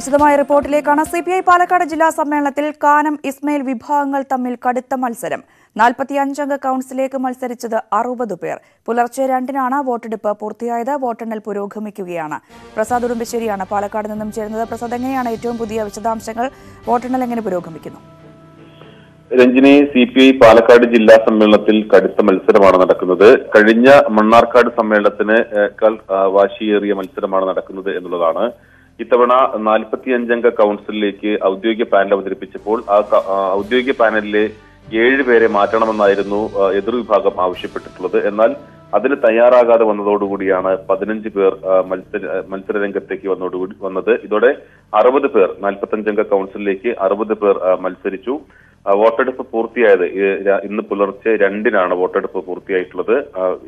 വിശദമായ റിപ്പോർട്ടിലേക്കാണ് C P I Palakkad ജില്ലാ സമ്മേളനത്തിൽ കാനം ഇസ്മയിൽ വിഭാഗങ്ങൾ തമ്മിൽ കടുത്ത മത്സരം നാൽപ്പത്തിയഞ്ചംഗ കൌൺസിലേക്ക് മത്സരിച്ചത് അറുപത് പേർ പുലർച്ചെ രണ്ടിനാണ് വോട്ടെടുപ്പ് പൂർത്തിയായത് വോട്ടെണ്ണൽ പുരോഗമിക്കുകയാണ് പ്രസാദ് ഉടുമ്പശ്ശേരിയാണ് പാലക്കാട് നിന്നും ചേരുന്നത് പ്രസാദ് എങ്ങനെയാണ് ഏറ്റവും പുതിയ വിശദാംശങ്ങൾ വോട്ടെണ്ണൽ എങ്ങനെ പുരോഗമിക്കുന്നു Ranjini C P I Palakkad ജില്ലാ സമ്മേളനത്തിൽ കടുത്ത മത്സരമാണ് നടക്കുന്നത് കഴിഞ്ഞ മണ്ണാർക്കാട് സമ്മേളനത്തിന് വാശിയേറിയ മത്സരമാണ് നടക്കുന്നത് എന്നുള്ളതാണ് ഇത്തവണ നാൽപ്പത്തിയഞ്ചംഗ കൌൺസിലിലേക്ക് ഔദ്യോഗിക പാനൽ അവതരിപ്പിച്ചപ്പോൾ ആ ഔദ്യോഗിക പാനലിലെ പേരെ മാറ്റണമെന്നായിരുന്നു എതിർവിഭാഗം ആവശ്യപ്പെട്ടിട്ടുള്ളത് എന്നാൽ അതിന് തയ്യാറാകാതെ വന്നതോടുകൂടിയാണ് പതിനഞ്ച് പേർ മത്സര മത്സരരംഗത്തേക്ക് വന്നതോടുകൂടി വന്നത് ഇതോടെ അറുപത് പേർ നാൽപ്പത്തഞ്ചംഗ കൌൺസിലിലേക്ക് അറുപത് പേർ മത്സരിച്ചു വോട്ടെടുപ്പ് പൂർത്തിയായത് ഇന്ന് പുലർച്ചെ രണ്ടിനാണ് വോട്ടെടുപ്പ് പൂർത്തിയായിട്ടുള്ളത്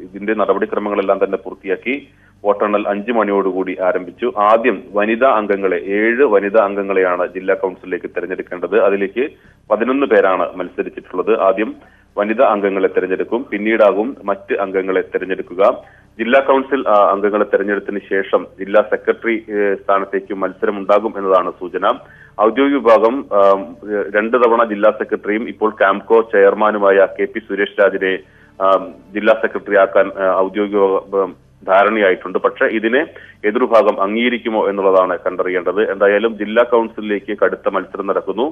ഇതിന്റെ നടപടിക്രമങ്ങളെല്ലാം തന്നെ പൂർത്തിയാക്കി വോട്ടെണ്ണൽ അഞ്ചു മണിയോടുകൂടി ആരംഭിച്ചു ആദ്യം വനിതാ അംഗങ്ങളെ ഏഴ് വനിതാ അംഗങ്ങളെയാണ് ജില്ലാ കൗൺസിലിലേക്ക് തെരഞ്ഞെടുക്കേണ്ടത് അതിലേക്ക് പതിനൊന്ന് പേരാണ് മത്സരിച്ചിട്ടുള്ളത് ആദ്യം വനിതാ അംഗങ്ങളെ തെരഞ്ഞെടുക്കും പിന്നീടാകും മറ്റ് അംഗങ്ങളെ തെരഞ്ഞെടുക്കുക ജില്ലാ കൗൺസിൽ അംഗങ്ങളെ തെരഞ്ഞെടുത്തതിന് ശേഷം ജില്ലാ സെക്രട്ടറി സ്ഥാനത്തേക്ക് ഉണ്ടാകും എന്നതാണ് സൂചന ഔദ്യോഗിക വിഭാഗം രണ്ട് തവണ ജില്ലാ സെക്രട്ടറിയും ഇപ്പോൾ കാംകോ ചെയർമാനുമായ കെ പി സുരേഷ് രാജിനെ ജില്ലാ സെക്രട്ടറി ആക്കാൻ ഔദ്യോഗിക ധാരണയായിട്ടുണ്ട് പക്ഷേ ഇതിനെ എതിർഭാഗം അംഗീകരിക്കുമോ എന്നുള്ളതാണ് കണ്ടറിയേണ്ടത് എന്തായാലും ജില്ലാ കൗൺസിലിലേക്ക് കടുത്ത മത്സരം നടക്കുന്നു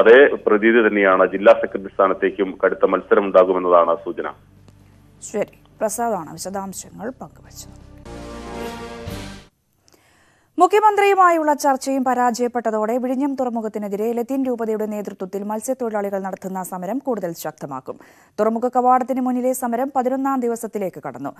അതേ പ്രതീതി തന്നെയാണ് ജില്ലാ സെക്രട്ടറി സ്ഥാനത്തേക്കും കടുത്ത മത്സരം ഉണ്ടാകുമെന്നതാണ് സൂചന ശരി പ്രസാദാണ് വിശദാംശങ്ങൾ പങ്കുവച്ചത് മുഖ്യമന്ത്രിയുമായുള്ള ചർച്ചയും പരാജയപ്പെട്ടതോടെ വിഴിഞ്ഞം തുറമുഖത്തിനെതിരെ ലത്തീൻ രൂപതയുടെ നേതൃത്വത്തിൽ മത്സ്യത്തൊഴിലാളികൾ നടത്തുന്ന സമരം കൂടുതൽ ശക്തമാക്കും തുറമുഖ കവാടത്തിന് മുന്നിലെ സമരം പതിനൊന്നാം ദിവസത്തിലേക്ക് കടന്നു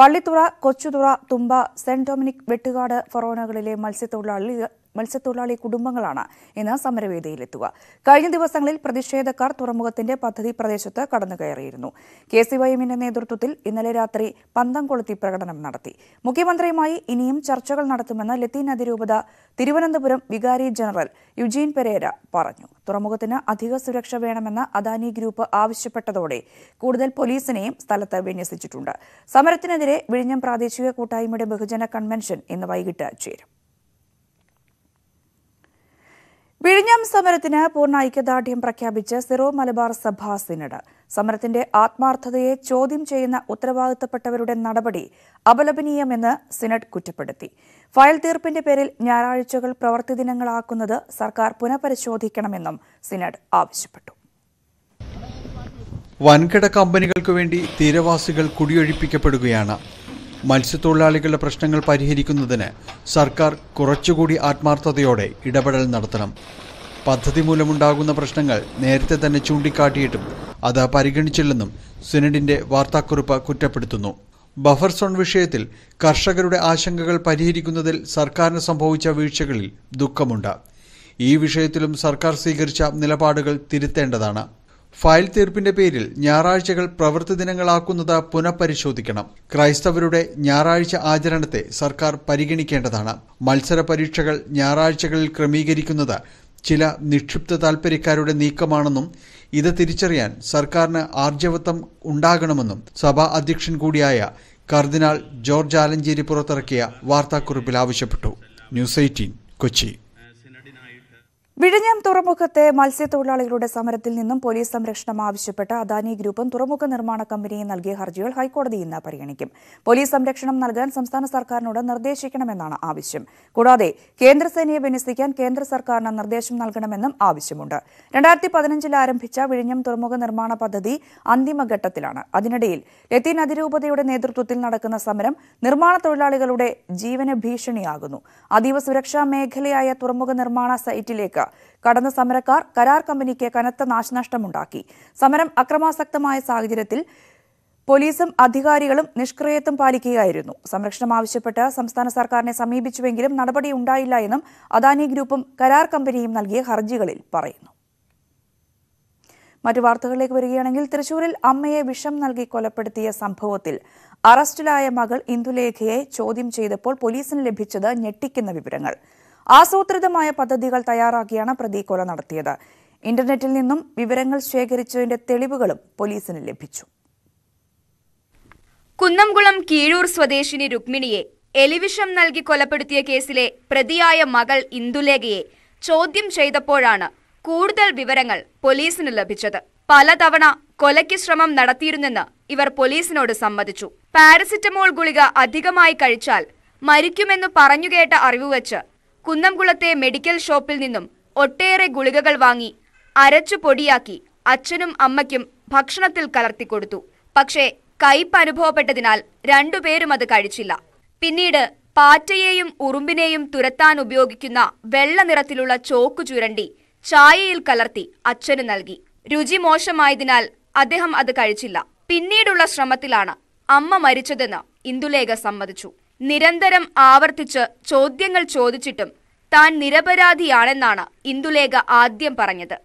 പള്ളിത്തുറ കൊച്ചുതുറ തുമ്പ സെന്റ് ഡൊമിനിക് വെട്ടുകാട് ഫൊറോനകളിലെ മത്സ്യത്തൊഴിലാളികൾ മത്സ്യത്തൊഴിലാളി കുടുംബങ്ങളാണ് ഇന്ന് സമരവേദിയിലെത്തുക കഴിഞ്ഞ ദിവസങ്ങളിൽ പ്രതിഷേധക്കാർ തുറമുഖത്തിന്റെ പദ്ധതി പ്രദേശത്ത് കടന്നുകയറിയിരുന്നു കെ സി വൈഎമ്മിന്റെ നേതൃത്വത്തിൽ ഇന്നലെ രാത്രി പന്തം കൊളുത്തി പ്രകടനം നടത്തി മുഖ്യമന്ത്രിയുമായി ഇനിയും ചർച്ചകൾ നടത്തുമെന്ന് ലത്തീൻ അതിരൂപത തിരുവനന്തപുരം വികാരി ജനറൽ യുജീൻ പെരേര പറഞ്ഞു തുറമുഖത്തിന് അധിക സുരക്ഷ വേണമെന്ന് അദാനി ഗ്രൂപ്പ് ആവശ്യപ്പെട്ടതോടെ കൂടുതൽ പോലീസിനെയും സ്ഥലത്ത് വിന്യസിച്ചിട്ടുണ്ട് സമരത്തിനെതിരെ വിഴിഞ്ഞം പ്രാദേശിക കൂട്ടായ്മയുടെ ബഹുജന കൺവെൻഷൻ ഇന്ന് വൈകിട്ട് ചേരും വിഴിഞ്ഞം സമരത്തിന് പൂർണ്ണ ഐക്യദാർഢ്യം പ്രഖ്യാപിച്ച് സിറോ മലബാർ സഭാ സിനഡ് സമരത്തിന്റെ ആത്മാർത്ഥതയെ ചോദ്യം ചെയ്യുന്ന ഉത്തരവാദിത്തപ്പെട്ടവരുടെ നടപടി അപലപനീയമെന്ന് സിനഡ് കുറ്റപ്പെടുത്തി ഫയൽ തീർപ്പിന്റെ പേരിൽ ഞായറാഴ്ചകൾ പ്രവൃത്തി ദിനങ്ങളാക്കുന്നത് സർക്കാർ പുനഃപരിശോധിക്കണമെന്നും സിനഡ് ആവശ്യപ്പെട്ടു വൻകിട കമ്പനികൾക്കു വേണ്ടി തീരവാസികൾ കുടിയൊഴിപ്പിക്കപ്പെടുകയാണ് മത്സ്യത്തൊഴിലാളികളുടെ പ്രശ്നങ്ങൾ പരിഹരിക്കുന്നതിന് സർക്കാർ കുറച്ചുകൂടി ആത്മാർത്ഥതയോടെ ഇടപെടൽ നടത്തണം പദ്ധതി മൂലമുണ്ടാകുന്ന പ്രശ്നങ്ങൾ നേരത്തെ തന്നെ ചൂണ്ടിക്കാട്ടിയിട്ടും അത് പരിഗണിച്ചില്ലെന്നും സിനഡിന്റെ വാർത്താക്കുറിപ്പ് കുറ്റപ്പെടുത്തുന്നു ബഫർ സോൺ വിഷയത്തിൽ കർഷകരുടെ ആശങ്കകൾ പരിഹരിക്കുന്നതിൽ സർക്കാരിന് സംഭവിച്ച വീഴ്ചകളിൽ ദുഃഖമുണ്ട് ഈ വിഷയത്തിലും സർക്കാർ സ്വീകരിച്ച നിലപാടുകൾ തിരുത്തേണ്ടതാണ് ഫയൽ തീർപ്പിന്റെ പേരിൽ ഞായറാഴ്ചകൾ പ്രവൃത്തി ദിനങ്ങളാക്കുന്നത് പുനഃപരിശോധിക്കണം ക്രൈസ്തവരുടെ ഞായറാഴ്ച ആചരണത്തെ സർക്കാർ പരിഗണിക്കേണ്ടതാണ് മത്സര പരീക്ഷകൾ ഞായറാഴ്ചകളിൽ ക്രമീകരിക്കുന്നത് ചില നിക്ഷിപ്ത താൽപര്യക്കാരുടെ നീക്കമാണെന്നും ഇത് തിരിച്ചറിയാൻ സർക്കാരിന് ആർജവത്വം ഉണ്ടാകണമെന്നും സഭാ അധ്യക്ഷൻ കൂടിയായ കർദിനാൾ ജോർജ് ആലഞ്ചേരി പുറത്തിറക്കിയ വാർത്താക്കുറിപ്പിൽ ആവശ്യപ്പെട്ടു ന്യൂസ് എയ്റ്റീൻ കൊച്ചി വിഴിഞ്ഞം തുറമുഖത്തെ മത്സ്യത്തൊഴിലാളികളുടെ സമരത്തിൽ നിന്നും പോലീസ് സംരക്ഷണം ആവശ്യപ്പെട്ട് അദാനി ഗ്രൂപ്പും തുറമുഖ നിർമ്മാണ കമ്പനിയും നൽകിയ ഹർജികൾ ഹൈക്കോടതി ഇന്ന് പരിഗണിക്കും പോലീസ് സംരക്ഷണം നൽകാൻ സംസ്ഥാന സർക്കാരിനോട് നിർദ്ദേശിക്കണമെന്നാണ് ആവശ്യം കൂടാതെ കേന്ദ്രസേനയെ വിന്യസിക്കാൻ കേന്ദ്ര സർക്കാരിന് നിർദ്ദേശം നൽകണമെന്നും ആവശ്യമുണ്ട് രണ്ടായിരത്തി പതിനഞ്ചിൽ ആരംഭിച്ച വിഴിഞ്ഞം തുറമുഖ നിർമ്മാണ പദ്ധതി അന്തിമഘട്ടത്തിലാണ് അതിനിടയിൽ ലത്തീൻ അതിരൂപതയുടെ നേതൃത്വത്തിൽ നടക്കുന്ന സമരം നിർമ്മാണ തൊഴിലാളികളുടെ ജീവന ഭീഷണിയാകുന്നു അതീവ സുരക്ഷാ മേഖലയായ തുറമുഖ നിർമ്മാണ സൈറ്റിലേക്ക് കടന്ന സമരക്കാർ കരാർ കമ്പനിക്ക് കനത്ത നാശനഷ്ടമുണ്ടാക്കി സമരം അക്രമാസക്തമായ സാഹചര്യത്തിൽ പോലീസും അധികാരികളും നിഷ്ക്രിയത്വം പാലിക്കുകയായിരുന്നു സംരക്ഷണം ആവശ്യപ്പെട്ട് സംസ്ഥാന സർക്കാരിനെ സമീപിച്ചുവെങ്കിലും നടപടി ഉണ്ടായില്ല എന്നും അദാനി ഗ്രൂപ്പും കരാർ കമ്പനിയും നൽകിയ ഹർജികളിൽ പറയുന്നു മറ്റു വാർത്തകളിലേക്ക് വരികയാണെങ്കിൽ തൃശൂരിൽ അമ്മയെ വിഷം നൽകി കൊലപ്പെടുത്തിയ സംഭവത്തിൽ അറസ്റ്റിലായ മകൾ ഇന്ദുലേഖയെ ചോദ്യം ചെയ്തപ്പോൾ പോലീസിന് ലഭിച്ചത് ഞെട്ടിക്കുന്ന വിവരങ്ങൾ ആസൂത്രിതമായ പദ്ധതികൾ തയ്യാറാക്കിയാണ് പ്രതി കൊല നടത്തിയത് ഇന്റർനെറ്റിൽ നിന്നും വിവരങ്ങൾ ശേഖരിച്ചതിന്റെ തെളിവുകളും പോലീസിന് ലഭിച്ചു കുന്നംകുളം കീഴൂർ സ്വദേശിനി രുക്മിണിയെ എലിവിഷം നൽകി കൊലപ്പെടുത്തിയ കേസിലെ പ്രതിയായ മകൾ ഇന്ദുലേഖയെ ചോദ്യം ചെയ്തപ്പോഴാണ് കൂടുതൽ വിവരങ്ങൾ പോലീസിന് ലഭിച്ചത് പലതവണ കൊലയ്ക്ക് ശ്രമം നടത്തിയിരുന്നെന്ന് ഇവർ പോലീസിനോട് സമ്മതിച്ചു പാരസിറ്റമോൾ ഗുളിക അധികമായി കഴിച്ചാൽ മരിക്കുമെന്ന് പറഞ്ഞുകേട്ട അറിവ് വെച്ച് കുന്നംകുളത്തെ മെഡിക്കൽ ഷോപ്പിൽ നിന്നും ഒട്ടേറെ ഗുളികകൾ വാങ്ങി അരച്ചു പൊടിയാക്കി അച്ഛനും അമ്മയ്ക്കും ഭക്ഷണത്തിൽ കലർത്തിക്കൊടുത്തു പക്ഷേ കയ്പ് അനുഭവപ്പെട്ടതിനാൽ രണ്ടുപേരും അത് കഴിച്ചില്ല പിന്നീട് പാറ്റയെയും ഉറുമ്പിനെയും തുരത്താൻ ഉപയോഗിക്കുന്ന വെള്ള നിറത്തിലുള്ള ചോക്ക് ചുരണ്ടി ചായയിൽ കലർത്തി അച്ഛന് നൽകി രുചി മോശമായതിനാൽ അദ്ദേഹം അത് കഴിച്ചില്ല പിന്നീടുള്ള ശ്രമത്തിലാണ് അമ്മ മരിച്ചതെന്ന് ഇന്ദുലേഖ സമ്മതിച്ചു നിരന്തരം ആവർത്തിച്ച് ചോദ്യങ്ങൾ ചോദിച്ചിട്ടും താൻ നിരപരാധിയാണെന്നാണ് ഇന്ദുലേഖ ആദ്യം പറഞ്ഞത്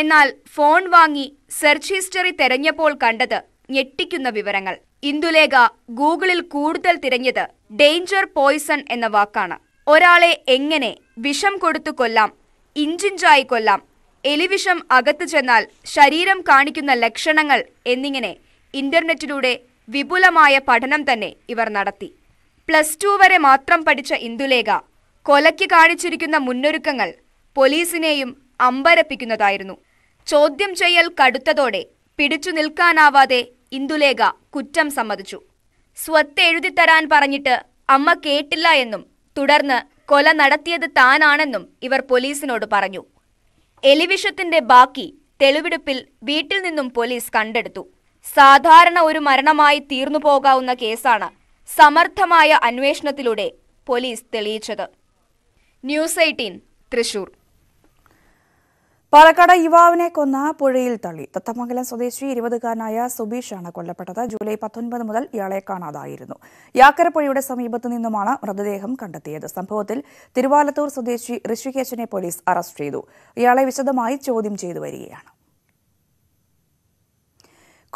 എന്നാൽ ഫോൺ വാങ്ങി സെർച്ച് ഹിസ്റ്ററി തെരഞ്ഞപ്പോൾ കണ്ടത് ഞെട്ടിക്കുന്ന വിവരങ്ങൾ ഇന്ദുലേഖ ഗൂഗിളിൽ കൂടുതൽ തിരഞ്ഞത് ഡേഞ്ചർ പോയിസൺ എന്ന വാക്കാണ് ഒരാളെ എങ്ങനെ വിഷം കൊടുത്തു കൊല്ലാം ഇഞ്ചിഞ്ചായി കൊല്ലാം എലിവിഷം അകത്തു ചെന്നാൽ ശരീരം കാണിക്കുന്ന ലക്ഷണങ്ങൾ എന്നിങ്ങനെ ഇന്റർനെറ്റിലൂടെ വിപുലമായ പഠനം തന്നെ ഇവർ നടത്തി പ്ലസ് ടു വരെ മാത്രം പഠിച്ച ഇന്ദുലേഖ കൊലയ്ക്ക് കാണിച്ചിരിക്കുന്ന മുന്നൊരുക്കങ്ങൾ പോലീസിനെയും അമ്പരപ്പിക്കുന്നതായിരുന്നു ചോദ്യം ചെയ്യൽ കടുത്തതോടെ പിടിച്ചു നിൽക്കാനാവാതെ ഇന്ദുലേഖ കുറ്റം സമ്മതിച്ചു സ്വത്ത് എഴുതിത്തരാൻ പറഞ്ഞിട്ട് അമ്മ കേട്ടില്ല എന്നും തുടർന്ന് കൊല നടത്തിയത് താനാണെന്നും ഇവർ പോലീസിനോട് പറഞ്ഞു എലിവിഷത്തിന്റെ ബാക്കി തെളിവെടുപ്പിൽ വീട്ടിൽ നിന്നും പോലീസ് കണ്ടെടുത്തു സാധാരണ ഒരു മരണമായി തീർന്നു പോകാവുന്ന കേസാണ് സമർത്ഥമായ അന്വേഷണത്തിലൂടെ പോലീസ് തെളിയിച്ചത് ന്യൂസ് എയ്റ്റീൻ തൃശൂർ പാലക്കാട് യുവാവിനെ കൊന്ന പുഴയിൽ തള്ളി തത്തമംഗലം സ്വദേശി ഇരുപതുകാരനായ സുബീഷാണ് കൊല്ലപ്പെട്ടത് ജൂലൈ പത്തൊൻപത് മുതൽ ഇയാളെ കാണാതായിരുന്നു യാക്കരപ്പുഴയുടെ സമീപത്തു നിന്നുമാണ് മൃതദേഹം കണ്ടെത്തിയത് സംഭവത്തിൽ തിരുവാലത്തൂർ സ്വദേശി ഋഷികേശനെ പോലീസ് അറസ്റ്റ് ചെയ്തു ഇയാളെ വിശദമായി ചോദ്യം ചെയ്തു വരികയാണ്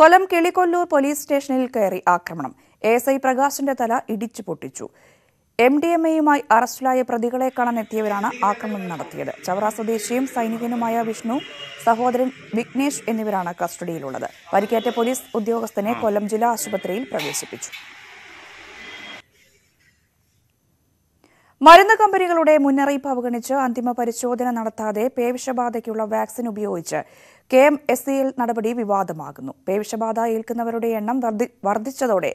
കൊല്ലം കിളികൊല്ലൂർ പോലീസ് സ്റ്റേഷനിൽ കയറി ആക്രമണം എസ് ഐ പ്രകാശിന്റെ തല ഇടിച്ചു പൊട്ടിച്ചു എം ഡി എം എയുമായി അറസ്റ്റിലായ പ്രതികളെ കാണാനെത്തിയവരാണ് ആക്രമണം നടത്തിയത് ചവറ സ്വദേശിയും സൈനികനുമായ വിഷ്ണു സഹോദരൻ വിഘ്നേഷ് എന്നിവരാണ് കസ്റ്റഡിയിലുള്ളത് പരിക്കേറ്റ പോലീസ് ഉദ്യോഗസ്ഥനെ കൊല്ലം ജില്ലാ ആശുപത്രിയിൽ പ്രവേശിപ്പിച്ചു മരുന്ന് കമ്പനികളുടെ മുന്നറിയിപ്പ് അവഗണിച്ച് അന്തിമ പരിശോധന നടത്താതെ പേവിഷബാധയ്ക്കുള്ള വാക്സിൻ ഉപയോഗിച്ച് K M S C L നടപടി വിവാദമാകുന്നു പേവിഷബാധ ഏൽക്കുന്നവരുടെ എണ്ണം വർദ്ധിച്ചതോടെ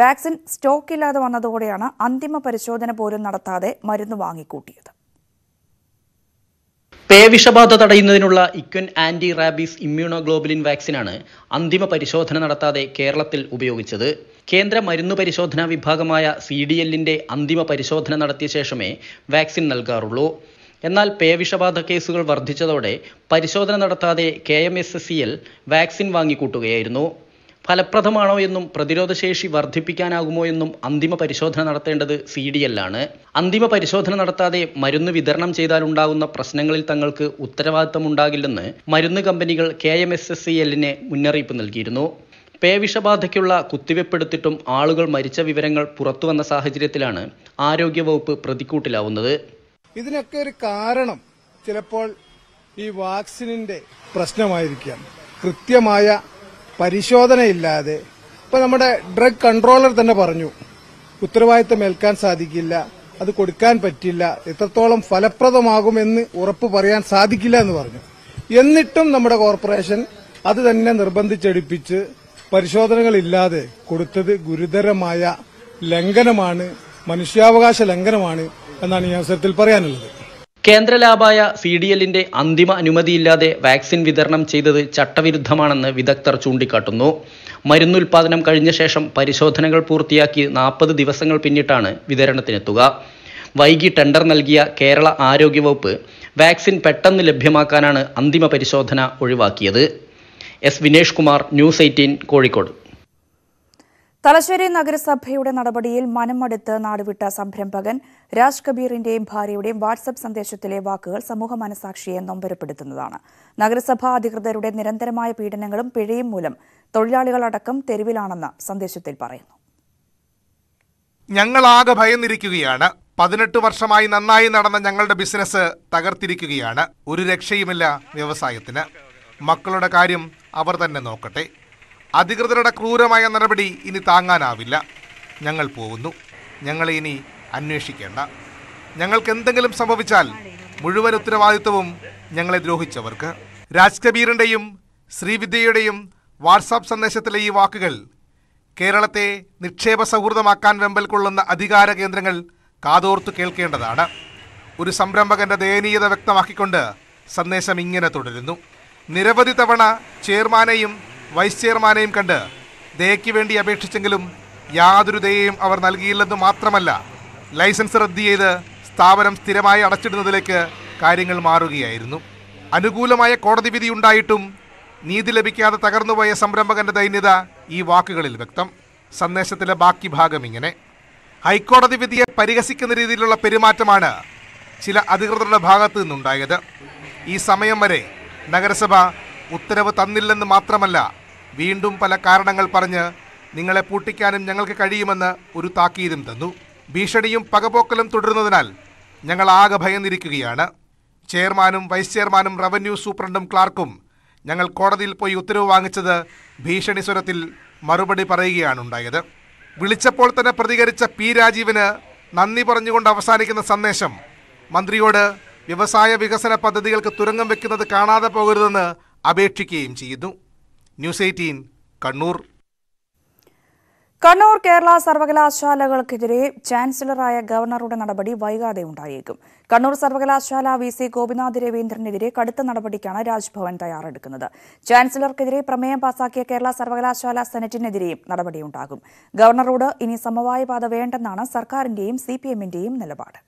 വാക്സിൻ സ്റ്റോക്ക് ഇല്ലാതെ വന്നതോടെയാണ് അന്തിമ പരിശോധന പോലും നടത്താതെ മരുന്ന് വാങ്ങിക്കൂട്ടിയത് പേവിഷബാധ തടയുന്നതിനുള്ള ഇക്വൻ ആന്റി റാബീസ് ഇമ്മ്യൂണോഗ്ലോബുലിൻ വാക്സിനാണ് അന്തിമ പരിശോധന നടത്താതെ കേരളത്തിൽ ഉപയോഗിച്ചത് കേന്ദ്ര മരുന്ന് പരിശോധനാ വിഭാഗമായ സി ഡി എല്ലിന്റെ അന്തിമ പരിശോധന നടത്തിയ ശേഷമേ വാക്സിൻ നൽകാറുള്ളൂ എന്നാൽ പേവിഷബാധ കേസുകൾ വർദ്ധിച്ചതോടെ പരിശോധന നടത്താതെ K M S S C L vaccine വാങ്ങിക്കൂട്ടുകയായിരുന്നു ഫലപ്രദമാണോ എന്നും പ്രതിരോധശേഷി വർദ്ധിപ്പിക്കാനാകുമോ എന്നും അന്തിമ പരിശോധന നടത്തേണ്ടത് സി ഡി ആണ് അന്തിമ പരിശോധന നടത്താതെ മരുന്ന് വിതരണം ചെയ്താലുണ്ടാകുന്ന പ്രശ്നങ്ങളിൽ തങ്ങൾക്ക് ഉത്തരവാദിത്തമുണ്ടാകില്ലെന്ന് മരുന്ന് കമ്പനികൾ K M S S C എല്ലിന് മുന്നറിയിപ്പ് നൽകിയിരുന്നു പേവിഷബാധയ്ക്കുള്ള കുത്തിവെപ്പെടുത്തിട്ടും ആളുകൾ മരിച്ച വിവരങ്ങൾ പുറത്തുവന്ന സാഹചര്യത്തിലാണ് ആരോഗ്യവകുപ്പ് പ്രതിക്കൂട്ടിലാവുന്നത് ഇതിനൊക്കെ ഒരു കാരണം ചിലപ്പോൾ ഈ വാക്സിനിന്റെ പ്രശ്നമായിരിക്കാം കൃത്യമായ പരിശോധനയില്ലാതെ ഇപ്പൊ നമ്മുടെ ഡ്രഗ് കൺട്രോളർ തന്നെ പറഞ്ഞു ഉത്തരവാദിത്തം ഏൽക്കാൻ സാധിക്കില്ല അത് കൊടുക്കാൻ പറ്റില്ല എത്രത്തോളം ഫലപ്രദമാകുമെന്ന് ഉറപ്പ് പറയാൻ സാധിക്കില്ല എന്ന് പറഞ്ഞു എന്നിട്ടും നമ്മുടെ കോർപ്പറേഷൻ അത് തന്നെ നിർബന്ധിച്ചടിപ്പിച്ച് പരിശോധനകളില്ലാതെ കൊടുത്തത് ഗുരുതരമായ ലംഘനമാണ് മനുഷ്യാവകാശ ലംഘനമാണ് എന്നാണ് ഈ അവസരത്തിൽ പറയാനുള്ളത് കേന്ദ്ര ലാബായ സി ഡി എല്ലിന്റെ അന്തിമ അനുമതിയില്ലാതെ വാക്സിൻ വിതരണം ചെയ്തത് ചട്ടവിരുദ്ധമാണെന്ന് വിദഗ്ധർ ചൂണ്ടിക്കാട്ടുന്നു മരുന്നുൽപാദനം കഴിഞ്ഞ ശേഷം പരിശോധനകൾ പൂർത്തിയാക്കി നാൽപ്പത് ദിവസങ്ങൾ പിന്നിട്ടാണ് വിതരണത്തിനെത്തുക വൈകി ടെൻഡർ നൽകിയ കേരള ആരോഗ്യവകുപ്പ് വാക്സിൻ പെട്ടെന്ന് ലഭ്യമാക്കാനാണ് അന്തിമ പരിശോധന ഒഴിവാക്കിയത് S Vinesh Kumar news eighteen Kozhikode Thalassery നഗരസഭയുടെ നടപടിയിൽ മനമടുത്ത് നാടുവിട്ട സംരംഭകൻ രാജ് കബീറിന്റെയും ഭാര്യയുടെയും വാട്സ്ആപ്പ് സന്ദേശത്തിലെ വാക്കുകൾ സമൂഹ മനസാക്ഷിയെ നൊമ്പരപ്പെടുത്തുന്നതാണ് നഗരസഭാ അധികൃതരുടെ നിരന്തരമായ പീഡനങ്ങളും പിഴയും മൂലം തൊഴിലാളികളടക്കം തെരുവിലാണെന്ന് സന്ദേശത്തിൽ പറയുന്നു ഞങ്ങളാകെ ഭയന്നിരിക്കുകയാണ് പതിനെട്ട് വർഷമായി നന്നായി നടന്ന ഞങ്ങളുടെ ബിസിനസ് തകർത്തിരിക്കുകയാണ് ഒരു രക്ഷയുമില്ല വ്യവസായത്തിന് മക്കളുടെ കാര്യം അവർ തന്നെ നോക്കട്ടെ അധികൃതരുടെ ക്രൂരമായ നടപടി ഇനി താങ്ങാനാവില്ല ഞങ്ങൾ പോകുന്നു ഞങ്ങളെ ഇനി അന്വേഷിക്കേണ്ട ഞങ്ങൾക്ക് എന്തെങ്കിലും സംഭവിച്ചാൽ മുഴുവൻ ഉത്തരവാദിത്വവും ഞങ്ങളെ ദ്രോഹിച്ചവർക്ക് രാജ് കബീറിൻ്റെയും ശ്രീവിദ്യയുടെയും വാട്സാപ്പ് സന്ദേശത്തിലെ ഈ വാക്കുകൾ കേരളത്തെ നിക്ഷേപ സൗഹൃദമാക്കാൻ വെമ്പൽ കൊള്ളുന്ന അധികാര കേന്ദ്രങ്ങൾ കാതോർത്തു കേൾക്കേണ്ടതാണ് ഒരു സംരംഭകന്റെ ദയനീയത വ്യക്തമാക്കിക്കൊണ്ട് സന്ദേശം ഇങ്ങനെ തുടരുന്നു നിരവധി തവണ ചെയർമാനെയും വൈസ് ചെയർമാനെയും കണ്ട് ദയയ്ക്ക് വേണ്ടി അപേക്ഷിച്ചെങ്കിലും യാതൊരു ദയയും അവർ നൽകിയില്ലെന്ന് മാത്രമല്ല ലൈസൻസ് റദ്ദ് ചെയ്ത് സ്ഥാപനം സ്ഥിരമായി അടച്ചിടുന്നതിലേക്ക് കാര്യങ്ങൾ മാറുകയായിരുന്നു അനുകൂലമായ കോടതി വിധി ഉണ്ടായിട്ടും നീതി ലഭിക്കാതെ തകർന്നുപോയ സംരംഭകന്റെ ദൈന്യത ഈ വാക്കുകളിൽ വ്യക്തം സന്ദേശത്തിലെ ബാക്കി ഭാഗം ഇങ്ങനെ ഹൈക്കോടതി വിധിയെ പരിഹസിക്കുന്ന രീതിയിലുള്ള പെരുമാറ്റമാണ് ചില അധികൃതരുടെ ഭാഗത്തു നിന്നുണ്ടായത് ഈ സമയം വരെ നഗരസഭ ഉത്തരവ് തന്നില്ലെന്ന് മാത്രമല്ല വീണ്ടും പല കാരണങ്ങൾ പറഞ്ഞ് നിങ്ങളെ പൂട്ടിക്കാനും ഞങ്ങൾക്ക് കഴിയുമെന്ന് ഒരു താക്കീതും തന്നു ഭീഷണിയും പകപോക്കലും തുടരുന്നതിനാൽ ഞങ്ങൾ ആകെ ഭയന്നിരിക്കുകയാണ് ചെയർമാനും വൈസ് ചെയർമാനും റവന്യൂ സൂപ്രണ്ടും ക്ലാർക്കും ഞങ്ങൾ കോടതിയിൽ പോയി ഉത്തരവ് വാങ്ങിച്ചത് ഭീഷണി സ്വരത്തിൽ മറുപടി പറയുകയാണ് ഉണ്ടായത് വിളിച്ചപ്പോൾ തന്നെ പ്രതികരിച്ച പി രാജീവിന് നന്ദി പറഞ്ഞുകൊണ്ട് അവസാനിക്കുന്ന സന്ദേശം മന്ത്രിയോട് വ്യവസായ വികസന പദ്ധതികൾക്ക് തുരങ്കം വെക്കുന്നത് കാണാതെ പോകരുതെന്ന് അപേക്ഷിക്കുകയും ചെയ്യുന്നു ന്യൂസ് എയ്റ്റീൻ കണ്ണൂർ കണ്ണൂർ കേരള സർവകലാശാലകൾക്കെതിരെ ചാൻസലറായ ഗവർണറുടെ നടപടി വൈകാതെ ഉണ്ടായേക്കും കണ്ണൂർ സർവകലാശാല വി സി ഗോപിനാഥ് രവീന്ദ്രനെതിരെ കടുത്ത നടപടിക്കാണ് രാജ്ഭവൻ തയ്യാറെടുക്കുന്നത് ചാൻസലർക്കെതിരെ പ്രമേയം പാസാക്കിയ കേരള സർവകലാശാല സെനറ്റിനെതിരെയും നടപടിയുണ്ടാകും ഗവർണറോട് ഇനി സമവായ പാത വേണ്ടെന്നാണ് സർക്കാരിന്റെയും സി പി എമ്മിന്റെയും നിലപാട്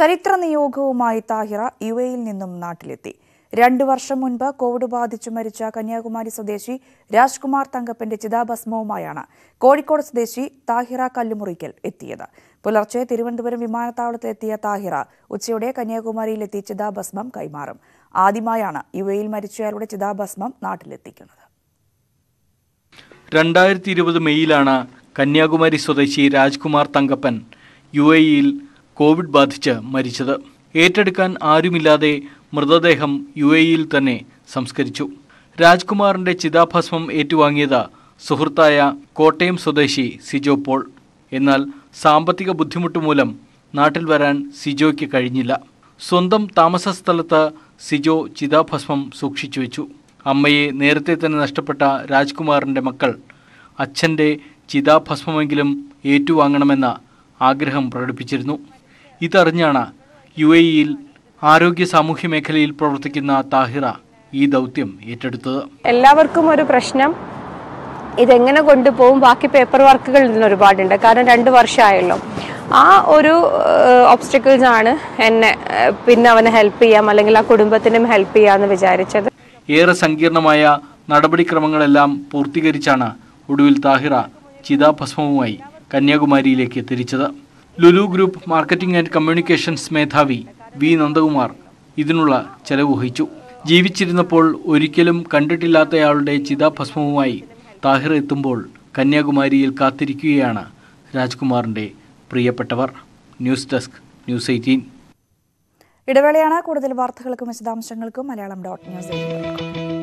ചരിത്ര നിയോഗവുമായി താഹിറ യുഎയിൽ നിന്നും നാട്ടിലെത്തി രണ്ടു വർഷം മുൻപ് കോവിഡ് ബാധിച്ചു മരിച്ച കന്യാകുമാരി സ്വദേശി രാജ്കുമാർ തങ്കപ്പന്റെ ചിതാഭസ്മവുമായാണ് കോഴിക്കോട് സ്വദേശി താഹിറ കല്ലുമുറിക്കൽ എത്തിയത് പുലർച്ചെ തിരുവനന്തപുരം വിമാനത്താവളത്തിലെത്തിയ താഹിറ ഉച്ചയോടെ കന്യാകുമാരിയിലെത്തി ചിതാഭസ്മം കൈമാറും ആദ്യമായാണ് യു എയിൽ മരിച്ചയാളുടെ ചിതാഭസ്മം നാട്ടിലെത്തിക്കുന്നത് രണ്ടായിരത്തി ഇരുപത് മെയ്യിലാണ് കന്യാകുമാരി സ്വദേശി രാജ്കുമാർ തങ്കപ്പൻ യു എയിൽ കോവിഡ് ബാധിച്ച് മരിച്ചത് ഏറ്റെടുക്കാൻ ആരുമില്ലാതെ മൃതദേഹം യു എയിൽ തന്നെ സംസ്കരിച്ചു രാജ്കുമാറിന്റെ ചിതാഭസ്മം ഏറ്റുവാങ്ങിയത് സുഹൃത്തായ കോട്ടയം സ്വദേശി സിജോ പോൾ എന്നാൽ സാമ്പത്തിക ബുദ്ധിമുട്ട് മൂലം നാട്ടിൽ വരാൻ സിജോയ്ക്ക് കഴിഞ്ഞില്ല സ്വന്തം താമസ സ്ഥലത്ത് സിജോ ചിതാഭസ്മം സൂക്ഷിച്ചു വെച്ചു അമ്മയെ നേരത്തെ തന്നെ നഷ്ടപ്പെട്ട രാജ്കുമാറിൻ്റെ മക്കൾ അച്ഛൻ്റെ ചിതാഭസ്മമെങ്കിലും ഏറ്റുവാങ്ങണമെന്ന ആഗ്രഹം പ്രകടിപ്പിച്ചിരുന്നു ഇതറിഞ്ഞാണ് യു എ ഇയിൽ ആരോഗ്യ സാമൂഹ്യ മേഖലയിൽ പ്രവർത്തിക്കുന്ന താഹിറ ഈ ദൗത്യം ഏറ്റെടുത്തത് എല്ലാവർക്കും ഒരു പ്രശ്നം ഇതെങ്ങനെ കൊണ്ടുപോകും ബാക്കി പേപ്പർ വർക്കുകൾ ഇതിന് ഒരുപാടുണ്ട് കാരണം രണ്ട് വർഷമായല്ലോ ആ ഒരു ഒബ്സ്റ്റക്കിൾസ് ആണ് എന്നെ പിന്നെ അവനെ ഹെൽപ്പ് ചെയ്യാം അല്ലെങ്കിൽ ആ കുടുംബത്തിനും ഹെൽപ്പ് ചെയ്യാന്ന് വിചാരിച്ചത് ഏറെ സങ്കീർണമായ നടപടിക്രമങ്ങളെല്ലാം പൂർത്തീകരിച്ചാണ് ഒടുവിൽ താഹിറ ചിതാഭസ്മവുമായി കന്യാകുമാരിയിലേക്ക് തിരിച്ചത് Lulu group marketing and communications മേധാവി വി നന്ദകുമാർ ഇതിനുള്ള ചെലവ് വഹിച്ചു ജീവിച്ചിരുന്നപ്പോൾ ഒരിക്കലും കണ്ടിട്ടില്ലാത്തയാളുടെ ചിതാഭസ്മവുമായി താഹിർ എത്തുമ്പോൾ കന്യാകുമാരിയിൽ കാത്തിരിക്കുകയാണ് രാജ്കുമാറിൻ്റെ പ്രിയപ്പെട്ടവർ ന്യൂസ് ഡെസ്ക് ന്യൂസ് എയ്റ്റീൻ ഇടവേളയാണ് കൂടുതൽ വാർത്തകൾക്കും വിശദാംശങ്ങൾക്കും മലയാളം ഡോട്ട് ന്യൂസ് എയ്റ്റീൻ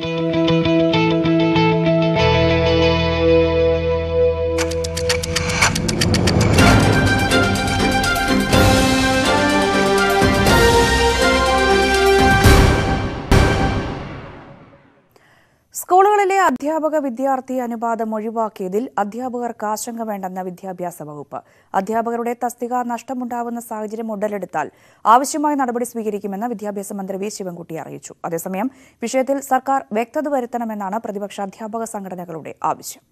സ്കൂളുകളിലെ അധ്യാപക വിദ്യാർത്ഥി അനുപാതം ഒഴിവാക്കിയതിൽ അധ്യാപകർക്ക് ആശങ്ക വേണ്ടെന്ന വിദ്യാഭ്യാസ വകുപ്പ് അധ്യാപകരുടെ തസ്തിക നഷ്ടമുണ്ടാവുന്ന സാഹചര്യം ഉടലെടുത്താൽ ആവശ്യമായ നടപടി സ്വീകരിക്കുമെന്ന് വിദ്യാഭ്യാസ മന്ത്രി വി ശിവൻകുട്ടി അറിയിച്ചു അതേസമയം വിഷയത്തിൽ സർക്കാർ വ്യക്തത വരുത്തണമെന്നാണ് പ്രതിപക്ഷ അധ്യാപക സംഘടനകളുടെ ആവശ്യം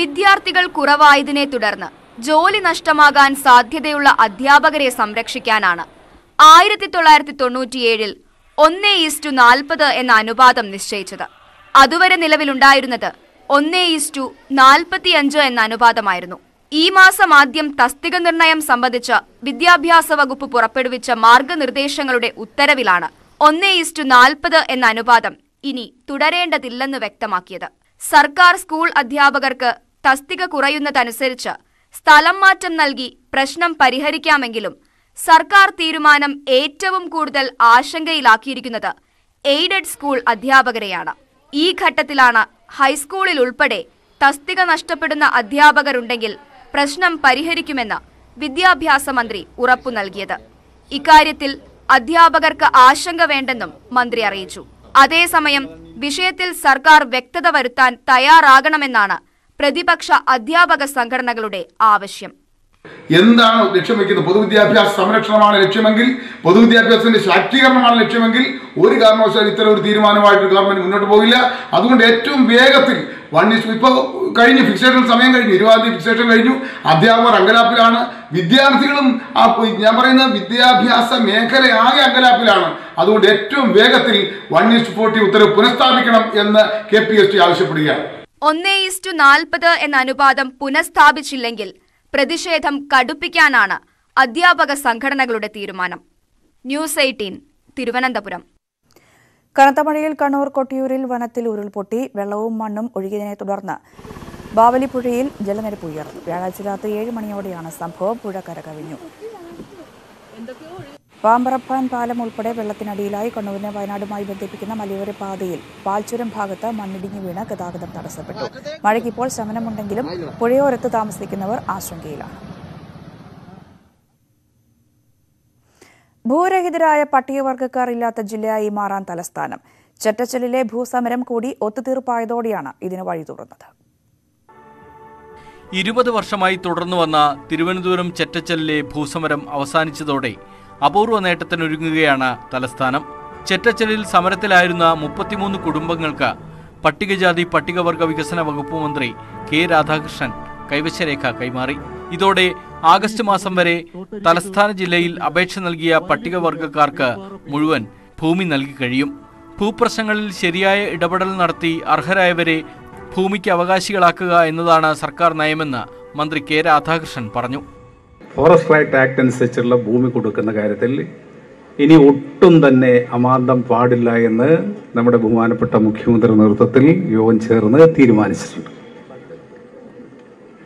വിദ്യാർത്ഥികൾ കുറവായതിനെ തുടർന്ന് ജോലി നഷ്ടമാകാൻ സാധ്യതയുള്ള അധ്യാപകരെ സംരക്ഷിക്കാനാണ് ആയിരത്തി തൊള്ളായിരത്തി തൊണ്ണൂറ്റിയേഴിൽ ഒന്നേ ഈസ്റ്റു നാൽപ്പത് എന്ന അനുപാതം നിശ്ചയിച്ചത് അതുവരെ നിലവിലുണ്ടായിരുന്നത് ഒന്നേ ഈസ്റ്റു നാൽപ്പത്തിയഞ്ച് എന്ന അനുപാതമായിരുന്നു ഈ മാസം ആദ്യം തസ്തിക നിർണയം സംബന്ധിച്ച് വിദ്യാഭ്യാസ വകുപ്പ് പുറപ്പെടുവിച്ച മാർഗനിർദ്ദേശങ്ങളുടെ ഉത്തരവിലാണ് ഒന്നേ ഈസ്റ്റു നാൽപ്പത് എന്ന അനുപാതം ഇനി തുടരേണ്ടതില്ലെന്ന് വ്യക്തമാക്കിയത് സർക്കാർ സ്കൂൾ അധ്യാപകർക്ക് തസ്തിക കുറയുന്നതനുസരിച്ച് സ്ഥലം മാറ്റം നൽകി പ്രശ്നം പരിഹരിക്കാമെങ്കിലും സർക്കാർ തീരുമാനം ഏറ്റവും കൂടുതൽ ആശങ്കയിലാക്കിയിരിക്കുന്നത് എയ്ഡഡ് സ്കൂൾ അധ്യാപകരെയാണ് ഈ ഘട്ടത്തിലാണ് ഹൈസ്കൂളിൽ ഉൾപ്പെടെ തസ്തിക നഷ്ടപ്പെടുന്ന അധ്യാപകരുണ്ടെങ്കിൽ പ്രശ്നം പരിഹരിക്കുമെന്ന് വിദ്യാഭ്യാസ മന്ത്രി ഉറപ്പു നൽകിയത് ഇക്കാര്യത്തിൽ അധ്യാപകർക്ക് ആശങ്ക വേണ്ടെന്നും മന്ത്രി അറിയിച്ചു അതേസമയം വിഷയത്തിൽ സർക്കാർ വ്യക്തത വരുത്താൻ തയ്യാറാകണമെന്നാണ് പ്രതിപക്ഷ അധ്യാപക സംഘടനകളുടെ ആവശ്യം എന്താണ് ലക്ഷ്യം വെക്കുന്നത് പൊതുവിദ്യാഭ്യാസ സംരക്ഷണമാണ് ലക്ഷ്യമെങ്കിൽ പൊതുവിദ്യാഭ്യാസത്തിന്റെ ശാക്തീകരണമാണ് ലക്ഷ്യമെങ്കിൽ ഒരു കാരണവശാൽ ഇത്തരം ഒരു തീരുമാനമായിട്ട് ഗവൺമെന്റ് മുന്നോട്ട് പോകില്ല അതുകൊണ്ട് ഏറ്റവും വേഗത്തിൽ വൺ ഇഷ്യൂ ഇപ്പോൾ കഴിഞ്ഞു ഫിക്സേഷൻ സമയം കഴിഞ്ഞു ഇരുപതാം തീയതി ഫിക്സേഷൻ കഴിഞ്ഞു അധ്യാപകർ അങ്കലാപ്പിലാണ് വിദ്യാർത്ഥികളും ആ ഞാൻ പറയുന്ന വിദ്യാഭ്യാസ മേഖലയാകെ അങ്കലാപ്പിലാണ് അതുകൊണ്ട് ഏറ്റവും വേഗത്തിൽ വൺ ഇസ്റ്റു ഫോർട്ടി ഉത്തരവ് പുനഃസ്ഥാപിക്കണം എന്ന് കെ പി എസ് ടി ആവശ്യപ്പെടുകയാണ് ഒന്നേ ഇസ്റ്റു നാൽപ്പത് എന്ന അനുപാതം പുനഃസ്ഥാപിച്ചില്ലെങ്കിൽ പ്രതിഷേധം കടുപ്പിക്കാനാണ് അധ്യാപക സംഘടനകളുടെ തീരുമാനം ന്യൂസ് എയ്റ്റീൻ തിരുവനന്തപുരം കനത്ത മഴയിൽ കണ്ണൂർ കൊട്ടിയൂരിൽ വനത്തിൽ ഉരുൾപൊട്ടി വെള്ളവും മണ്ണും ഒഴുകിയതിനെ തുടർന്ന് ബാവലിപ്പുഴയിൽ ജലനിരപ്പ് ഉയർന്നു വ്യാഴാഴ്ച രാത്രി ഏഴ് മണിയോടെയാണ് സംഭവം പുഴ കരകവിഞ്ഞു പാമ്പറപ്പാൻ പാലം ഉൾപ്പെടെ വെള്ളത്തിനടിയിലായി കണ്ണൂരിനെ വയനാടുമായി ബന്ധിപ്പിക്കുന്ന മലയോര പാതയിൽ പാൽച്ചുരം ഭാഗത്ത് മണ്ണിടിഞ്ഞു വീണ് ഗതാഗതം തടസ്സപ്പെട്ടു മഴയ്ക്കിപ്പോൾ ശമനമുണ്ടെങ്കിലും പുഴയോരത്ത് താമസിക്കുന്നവർ ആശങ്കയിലാണ് ഭൂരഹിതരായ പട്ടികവർഗക്കാർ ഇല്ലാത്ത ജില്ലയായി മാറാൻ തലസ്ഥാനം ചെറ്റച്ചലിലെ ഭൂസമരം കൂടി ഒത്തുതീർപ്പായതോടെയാണ് ഇതിന് വഴി തുറന്നത് ഇരുപത് വർഷമായി തുടർന്നു വന്ന തിരുവനന്തപുരം ചെറ്റച്ചലിലെ ഭൂസമരം അവസാനിച്ചതോടെ അപൂർവ നേട്ടത്തിനൊരുങ്ങുകയാണ് തലസ്ഥാനം ചെറ്റച്ചലിൽ സമരത്തിലായിരുന്ന മുപ്പത്തിമൂന്ന് കുടുംബങ്ങൾക്ക് പട്ടികജാതി പട്ടികവർഗ വികസന വകുപ്പ് മന്ത്രി കെ രാധാകൃഷ്ണൻ കൈവശരേഖ കൈമാറി ഇതോടെ ആഗസ്റ്റ് മാസം വരെ തലസ്ഥാന ജില്ലയിൽ അപേക്ഷ നൽകിയ പട്ടികവർഗക്കാർക്ക് മുഴുവൻ ഭൂമി നൽകി കഴിയും ഭൂപ്രശ്നങ്ങളിൽ ശരിയായ ഇടപെടൽ നടത്തി അർഹരായവരെ ഭൂമിക്ക് അവകാശികളാക്കുക എന്നതാണ് സർക്കാർ നയമെന്ന് മന്ത്രി കെ രാധാകൃഷ്ണൻ പറഞ്ഞു ഫോറസ്റ്റ് റൈറ്റ് ആക്ട് അനുസരിച്ചുള്ള ഭൂമി കൊടുക്കുന്ന കാര്യത്തിൽ ഇനി ഒട്ടും തന്നെ അമാന്തം പാടില്ല എന്ന് നമ്മുടെ ബഹുമാനപ്പെട്ട മുഖ്യമന്ത്രി നേതൃത്വത്തിൽ യോഗം ചേർന്ന് തീരുമാനിച്ചിട്ടുണ്ട്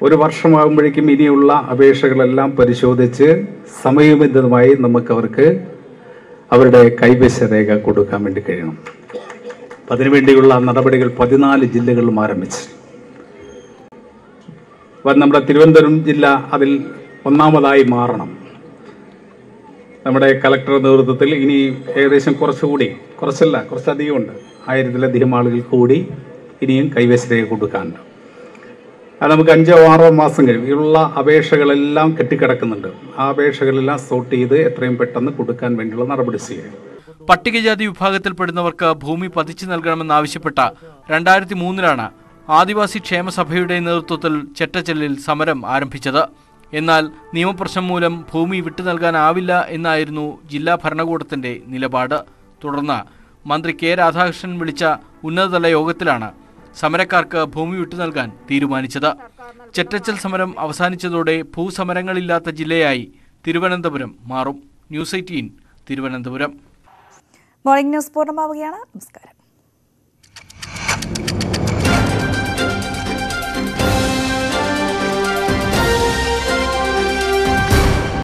ഒരു വർഷമാകുമ്പോഴേക്കും ഇനിയുള്ള അപേക്ഷകളെല്ലാം പരിശോധിച്ച് സമയബന്ധിതമായി നമുക്ക് അവർക്ക് അവരുടെ കൈവശ രേഖ കൊടുക്കാൻ വേണ്ടി കഴിയണം അതിനുവേണ്ടിയുള്ള നടപടികൾ പതിനാല് ജില്ലകളിലും ആരംഭിച്ചു നമ്മുടെ തിരുവനന്തപുരം ജില്ല അതിൽ ഒന്നാമതായി മാറണം നമ്മുടെ കലക്ടർ നേതൃത്വത്തിൽ ഇനി ഏകദേശം കുറച്ചുകൂടി കുറച്ചല്ല കുറച്ചധികം ഉണ്ട് ആയിരത്തിലധികം ആളുകൾ കൂടി ഇനിയും കൈവശരേഖ കൊടുക്കാനുണ്ട് അത് നമുക്ക് അഞ്ചോ ആറോ മാസം കഴിയും ഇതിലുള്ള അപേക്ഷകളെല്ലാം കെട്ടിക്കിടക്കുന്നുണ്ട് ആ അപേക്ഷകളെല്ലാം സോർട്ട് ചെയ്ത് എത്രയും പെട്ടെന്ന് കൊടുക്കാൻ വേണ്ടിയുള്ള നടപടി സ്വീകരിക്കും പട്ടികജാതി വിഭാഗത്തിൽപ്പെടുന്നവർക്ക് ഭൂമി പതിച്ചു നൽകണമെന്നാവശ്യപ്പെട്ട രണ്ടായിരത്തി മൂന്നിലാണ് ആദിവാസി ക്ഷേമ സഭയുടെ നേതൃത്വത്തിൽ ചെറ്റച്ചെല്ലിൽ സമരം ആരംഭിച്ചത് എന്നാൽ നിയമപ്രശ്നം മൂലം ഭൂമി വിട്ടു നൽകാനാവില്ല എന്നായിരുന്നു ജില്ലാ ഭരണകൂടത്തിന്റെ നിലപാട് തുടർന്ന് മന്ത്രി കെ രാധാകൃഷ്ണൻ വിളിച്ച ഉന്നതതല യോഗത്തിലാണ് സമരക്കാർക്ക് ഭൂമി വിട്ടു നൽകാൻ തീരുമാനിച്ചത് ചെറ്റച്ചൽ സമരം അവസാനിച്ചതോടെ ഭൂസമരങ്ങളില്ലാത്ത ജില്ലയായി തിരുവനന്തപുരം മാറും news eighteen Thiruvananthapuram morning news പൂർണ്ണമാവുകയാണ് നമസ്കാരം